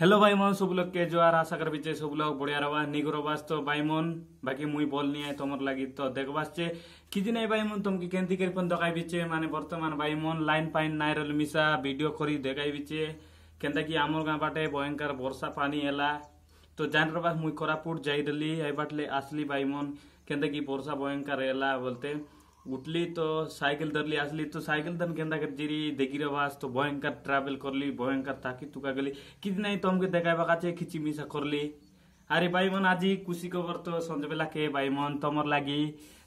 hello भाई मोहन सब लोग के जोहार आशा कर बीचे सब लोग बढ़िया रहा निक रवास तो भाई मोहन बाकी मुई बोल नहीं है तुम लगी तो देखवास चे किसी नहीं भाई मोहन तुमके केंती कर पन देखाई बीचे माने बर्तमान भाई मोहन लाइन फाइन नाइ रल मिसा भिडियो करी देखाई बीचे केनता कि आमर गाँ बाटे भयंकर वर्षा पानी है तो जान रवास मुई कोरापुट जाई रही बाटले आसली भाई मोहन केनता कि वर्षा भयंकर है बोलते उठली तो सायकल धरली आसली तो सायकल धन केंदा जिरी देखी रवास तो भयंकर ट्रावेल करली भयंकर ताकि तुका गली किद नहीं तो हमके देखा बाका खिचिमिसा करली আরে ভাই মন আজি খুশি খবর তো সঞ্জবেলাকে ভাই মন তোমার লাগি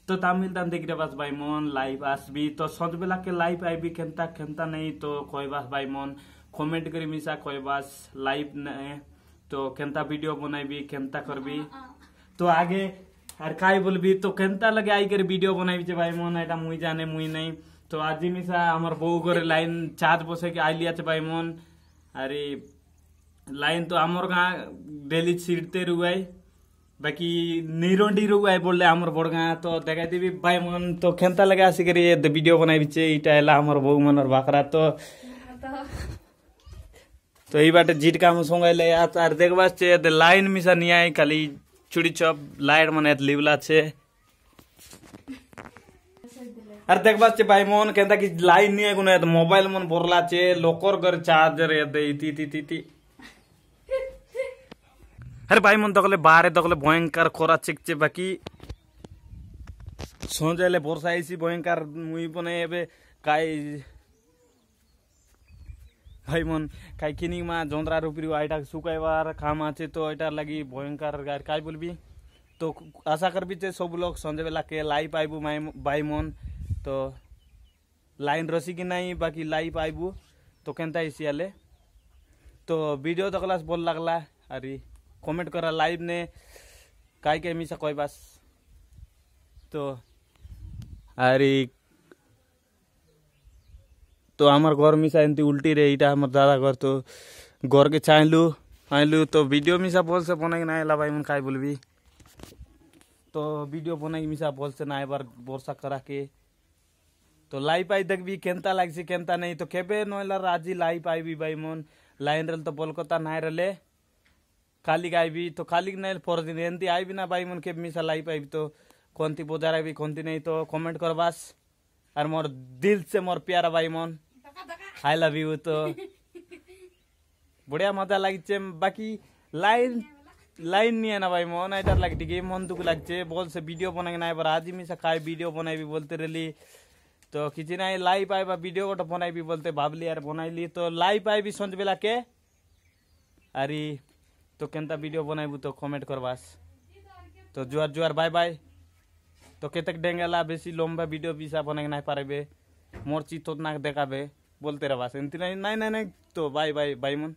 তো তামিল দান দেখি বাস ভাই মন লাইভ আসবি তো সঞ্জবেলাকে লাইভ আইবি খেনতা খেনতা নেই তো কয়বাস ভাই মন কমেন্ট করি মিশা কয়বাস লাইভ নে তো খেনতা ভিডিও বনাইবি খেনতা করবি তো আগে আর খাই বলবি তো কেনতা লাগে আইকের ভিডিও বানাইছে ভাই মন এটা মুই জানে মুই নাই তো আজি মিশা আমার বউ করে লাইন চাঁদ বসে কি আইলি আছে ভাই মন আরে লাইন তো আমার গাঁ ডেলি ছিড়তে রুয়াই বাকি নিরন্ডি রুয়াই বললে আমার বড় গাঁ তো দেখাই দিবি ভাই মন তো কেনতা লাগে আসিকি ভিডিও বানাইছে এইটা এলা আমার বউ মনের বাকরা তো तो यही बाटे जीट का हम सोंगे ले यार देखवा चाहिए लाइन मिशा नहीं आई खाली চুড়ি চপ লাইট মানে লিবলা আছে আর দেখবা ভাই মন কেনতা কি লাইন নিয়ে কোনো মোবাইল মন বরলা আছে লোকর ঘর চার্জার ইতি ইতি আরে ভাই মন তকলে বারে তকলে ভয়ঙ্কর খরা চেকছে বাকি সঞ্জাইলে বর্ষা আইসি ভয়ঙ্কর মুই বনে এবে কাই ভাইমন কাই কিনি মা যন্ত্রা রূপি আইটা শুকাইবার কাম আছে তো এটার লাগি ভয়ঙ্কর গার কাই বলবি তো আশা করবি যে সব লোক সন্ধ্যেবেলাকে লাই পাইবু ভাইমন তো লাইন রসি কি নাই বাকি লাই পাইবু তো কেনতা ইসিয়ালে তো ভিডিও দেখলা ভাল লাগলা আর কমেন্ট করা লাইভ নে কাই কে মিশা কয় বাস তো আর तो हमार घर मिसा एमती उल्टी रे यहाँ हमार दादा घर तो घर के चाहलु आइलु तो वीडियो मिसा भल से बनाई ना आला भाई मन काय बोलबी तो वीडियो बनाई मिसा भल से ना एबार बर्षा करा के तो लाई पाई देखबी केनता लगसी केनता नहीं तो केबे नइला राजी लाई पाइबी भाई मन लाइन रेल तो कोलकाता नाय रले खाली आइबी तो खाली ना पर दिन एमती आइबी ना भाई मन के मिसा लाई पाइबी तो कौनती बोजार आइबी कहती नहीं तो कमेंट करवास आर मोर दिल से मोर प्यारा भाई मन আই লাভ ইউ তো বড়িয়া মজা লাগছে বাকি লাইন লাইন নিয়ে না ভাই মন এটা লাগটি কি মন দুঃখ লাগছে বলছে ভিডিও বানাই না এবার আজ মিশা খাই ভিডিও বানাইবি বলতে রেলি তো কিছু নাই লাইভ আইবা ভিডিও গোটা বানাইবি বলতে ভাবলি আর বানাইলি তো লাইভ আইবি সঞ্জবেলাকে আরে তো কেনতা ভিডিও বানাইবু তো কমেন্ট করবাস তো জুয়ার জুয়ার বাই বাই তো কেতেক ডেঙ্গেলা বেশি লম্বা ভিডিও বিশা বানাই না পারবে মোর চিত্র না দেখাবে बोलते रहा बस इतना नहीं नाही नाही तो बाय बाय बाय मन